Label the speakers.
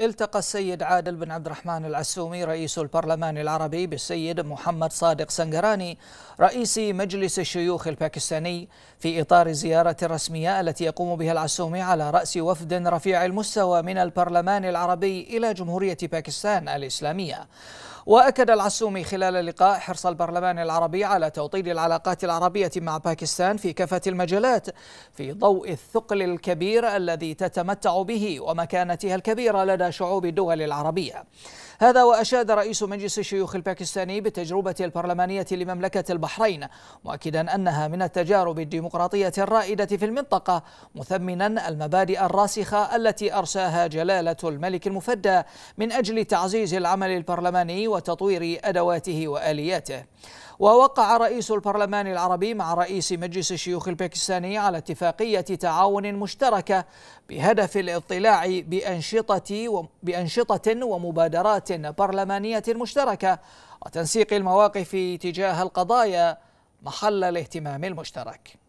Speaker 1: التقى السيد عادل بن عبد الرحمن العسومي رئيس البرلمان العربي بالسيد محمد صادق سنجراني رئيس مجلس الشيوخ الباكستاني في إطار زيارة رسمية التي يقوم بها العسومي على رأس وفد رفيع المستوى من البرلمان العربي إلى جمهورية باكستان الإسلامية وأكد العسومي خلال اللقاء حرص البرلمان العربي على توطيد العلاقات العربية مع باكستان في كافة المجالات في ضوء الثقل الكبير الذي تتمتع به ومكانتها الكبيرة لدى على شعوب الدول العربية هذا وأشاد رئيس مجلس الشيوخ الباكستاني بالتجربة البرلمانية لمملكة البحرين مؤكدا أنها من التجارب الديمقراطية الرائدة في المنطقة مثمنا المبادئ الراسخة التي أرساها جلالة الملك المفدى من أجل تعزيز العمل البرلماني وتطوير أدواته وآلياته ووقع رئيس البرلمان العربي مع رئيس مجلس الشيوخ الباكستاني على اتفاقية تعاون مشتركة بهدف الاطلاع بأنشطة بأنشطة ومبادرات برلمانية مشتركة وتنسيق المواقف تجاه القضايا محل الاهتمام المشترك